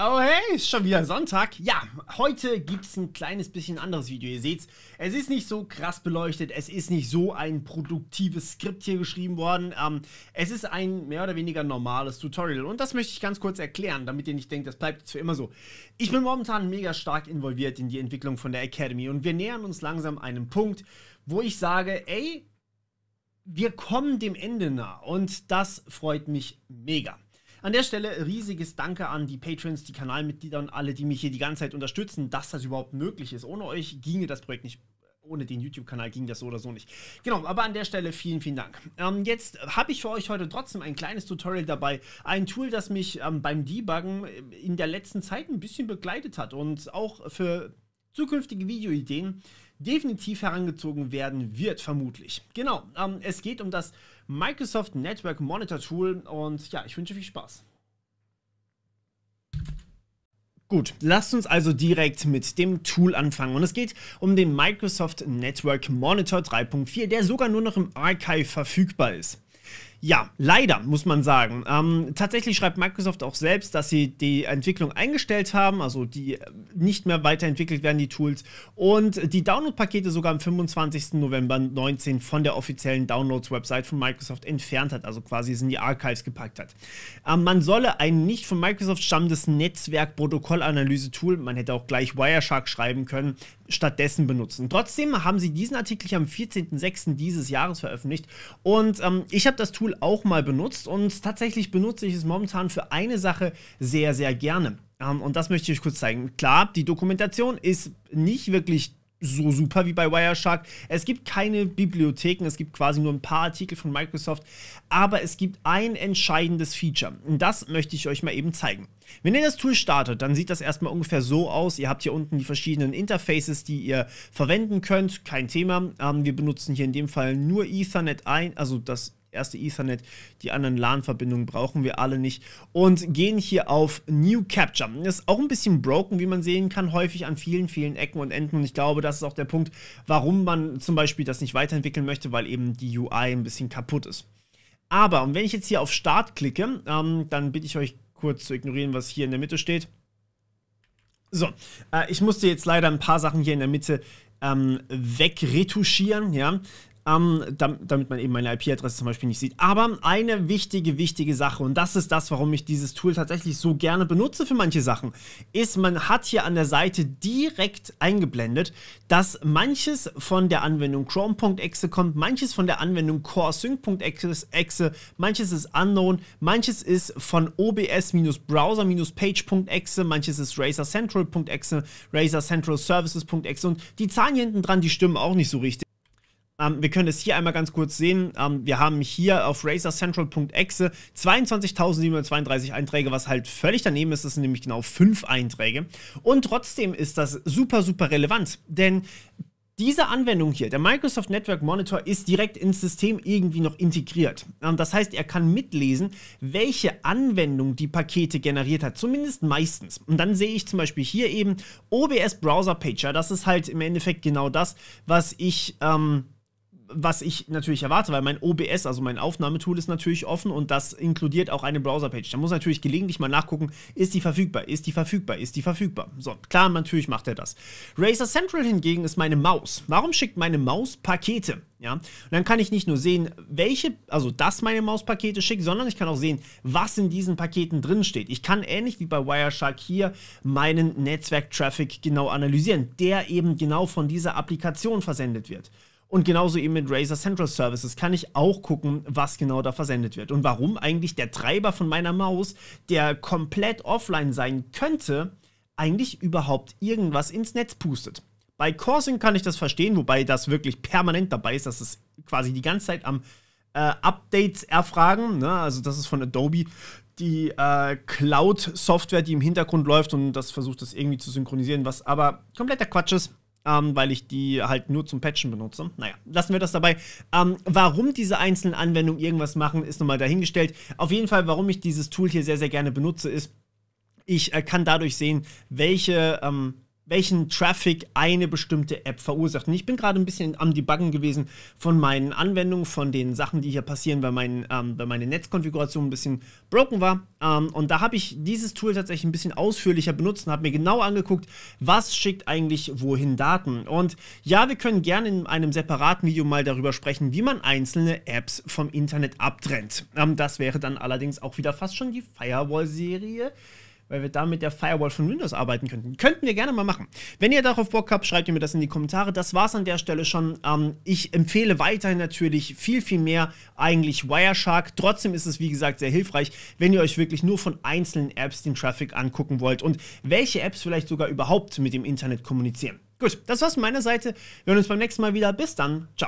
Oh hey, ist schon wieder Sonntag. Ja, heute gibt es ein kleines bisschen anderes Video. Ihr seht's, es ist nicht so krass beleuchtet, es ist nicht so ein produktives Skript hier geschrieben worden. Ähm, es ist ein mehr oder weniger normales Tutorial und das möchte ich ganz kurz erklären, damit ihr nicht denkt, das bleibt jetzt für immer so. Ich bin momentan mega stark involviert in die Entwicklung von der Academy und wir nähern uns langsam einem Punkt, wo ich sage, ey, wir kommen dem Ende nah und das freut mich mega. An der Stelle riesiges Danke an die Patrons, die Kanalmitglieder und alle, die mich hier die ganze Zeit unterstützen, dass das überhaupt möglich ist. Ohne euch ginge das Projekt nicht ohne den YouTube-Kanal ging das so oder so nicht. Genau, aber an der Stelle vielen, vielen Dank. Ähm, jetzt habe ich für euch heute trotzdem ein kleines Tutorial dabei. Ein Tool, das mich ähm, beim Debuggen äh, in der letzten Zeit ein bisschen begleitet hat und auch für zukünftige Videoideen definitiv herangezogen werden wird, vermutlich. Genau, ähm, es geht um das Microsoft Network Monitor Tool und ja, ich wünsche viel Spaß. Gut, lasst uns also direkt mit dem Tool anfangen. Und es geht um den Microsoft Network Monitor 3.4, der sogar nur noch im Archive verfügbar ist. Ja, leider, muss man sagen. Ähm, tatsächlich schreibt Microsoft auch selbst, dass sie die Entwicklung eingestellt haben, also die äh, nicht mehr weiterentwickelt werden, die Tools, und die Download-Pakete sogar am 25. November 19 von der offiziellen Downloads-Website von Microsoft entfernt hat, also quasi es in die Archives gepackt hat. Ähm, man solle ein nicht von Microsoft stammendes Netzwerk-Protokollanalyse-Tool, man hätte auch gleich Wireshark schreiben können, stattdessen benutzen. Trotzdem haben sie diesen Artikel hier am 14.06. dieses Jahres veröffentlicht und ähm, ich habe das Tool auch mal benutzt und tatsächlich benutze ich es momentan für eine Sache sehr, sehr gerne. Ähm, und das möchte ich euch kurz zeigen. Klar, die Dokumentation ist nicht wirklich so super wie bei Wireshark. Es gibt keine Bibliotheken, es gibt quasi nur ein paar Artikel von Microsoft, aber es gibt ein entscheidendes Feature und das möchte ich euch mal eben zeigen. Wenn ihr das Tool startet, dann sieht das erstmal ungefähr so aus. Ihr habt hier unten die verschiedenen Interfaces, die ihr verwenden könnt. Kein Thema. Ähm, wir benutzen hier in dem Fall nur Ethernet ein, also das erste Ethernet, die anderen LAN-Verbindungen brauchen wir alle nicht und gehen hier auf New Capture. ist auch ein bisschen broken, wie man sehen kann, häufig an vielen, vielen Ecken und Enden und ich glaube, das ist auch der Punkt, warum man zum Beispiel das nicht weiterentwickeln möchte, weil eben die UI ein bisschen kaputt ist. Aber, und wenn ich jetzt hier auf Start klicke, ähm, dann bitte ich euch kurz zu ignorieren, was hier in der Mitte steht. So, äh, ich musste jetzt leider ein paar Sachen hier in der Mitte ähm, wegretuschieren, ja ähm, damit man eben meine IP-Adresse zum Beispiel nicht sieht. Aber eine wichtige, wichtige Sache, und das ist das, warum ich dieses Tool tatsächlich so gerne benutze für manche Sachen, ist, man hat hier an der Seite direkt eingeblendet, dass manches von der Anwendung Chrome.exe kommt, manches von der Anwendung CoreSync.exe, manches ist Unknown, manches ist von OBS-Browser-Page.exe, manches ist Razer Central.exe, Razer Central Services.exe und die Zahlen hier hinten dran, die stimmen auch nicht so richtig. Ähm, wir können es hier einmal ganz kurz sehen. Ähm, wir haben hier auf RazorCentral.exe 22.732 Einträge, was halt völlig daneben ist. Das sind nämlich genau fünf Einträge. Und trotzdem ist das super, super relevant, denn diese Anwendung hier, der Microsoft Network Monitor, ist direkt ins System irgendwie noch integriert. Ähm, das heißt, er kann mitlesen, welche Anwendung die Pakete generiert hat, zumindest meistens. Und dann sehe ich zum Beispiel hier eben OBS Browser Pager. Das ist halt im Endeffekt genau das, was ich ähm, was ich natürlich erwarte, weil mein OBS, also mein Aufnahmetool, ist natürlich offen und das inkludiert auch eine Browserpage. Da muss natürlich gelegentlich mal nachgucken, ist die verfügbar, ist die verfügbar, ist die verfügbar. So, klar, natürlich macht er das. Razer Central hingegen ist meine Maus. Warum schickt meine Maus Pakete? Ja, und dann kann ich nicht nur sehen, welche, also dass meine Maus Pakete schickt, sondern ich kann auch sehen, was in diesen Paketen drin steht. Ich kann ähnlich wie bei Wireshark hier meinen Netzwerk-Traffic genau analysieren, der eben genau von dieser Applikation versendet wird. Und genauso eben mit Razer Central Services kann ich auch gucken, was genau da versendet wird. Und warum eigentlich der Treiber von meiner Maus, der komplett offline sein könnte, eigentlich überhaupt irgendwas ins Netz pustet. Bei Coursing kann ich das verstehen, wobei das wirklich permanent dabei ist, dass es quasi die ganze Zeit am äh, Updates erfragen. Ne? Also das ist von Adobe die äh, Cloud-Software, die im Hintergrund läuft und das versucht das irgendwie zu synchronisieren, was aber kompletter Quatsch ist ähm, weil ich die halt nur zum Patchen benutze. Naja, lassen wir das dabei. Ähm, warum diese einzelnen Anwendungen irgendwas machen, ist nochmal dahingestellt. Auf jeden Fall, warum ich dieses Tool hier sehr, sehr gerne benutze, ist, ich äh, kann dadurch sehen, welche ähm, welchen Traffic eine bestimmte App verursacht. Und ich bin gerade ein bisschen am Debuggen gewesen von meinen Anwendungen, von den Sachen, die hier passieren, weil, mein, ähm, weil meine Netzkonfiguration ein bisschen broken war. Ähm, und da habe ich dieses Tool tatsächlich ein bisschen ausführlicher benutzt und habe mir genau angeguckt, was schickt eigentlich wohin Daten. Und ja, wir können gerne in einem separaten Video mal darüber sprechen, wie man einzelne Apps vom Internet abtrennt. Ähm, das wäre dann allerdings auch wieder fast schon die Firewall-Serie weil wir da mit der Firewall von Windows arbeiten könnten. Könnten wir gerne mal machen. Wenn ihr darauf Bock habt, schreibt ihr mir das in die Kommentare. Das war's an der Stelle schon. Ähm, ich empfehle weiterhin natürlich viel, viel mehr eigentlich Wireshark. Trotzdem ist es, wie gesagt, sehr hilfreich, wenn ihr euch wirklich nur von einzelnen Apps den Traffic angucken wollt und welche Apps vielleicht sogar überhaupt mit dem Internet kommunizieren. Gut, das war's von meiner Seite. Wir hören uns beim nächsten Mal wieder. Bis dann. Ciao.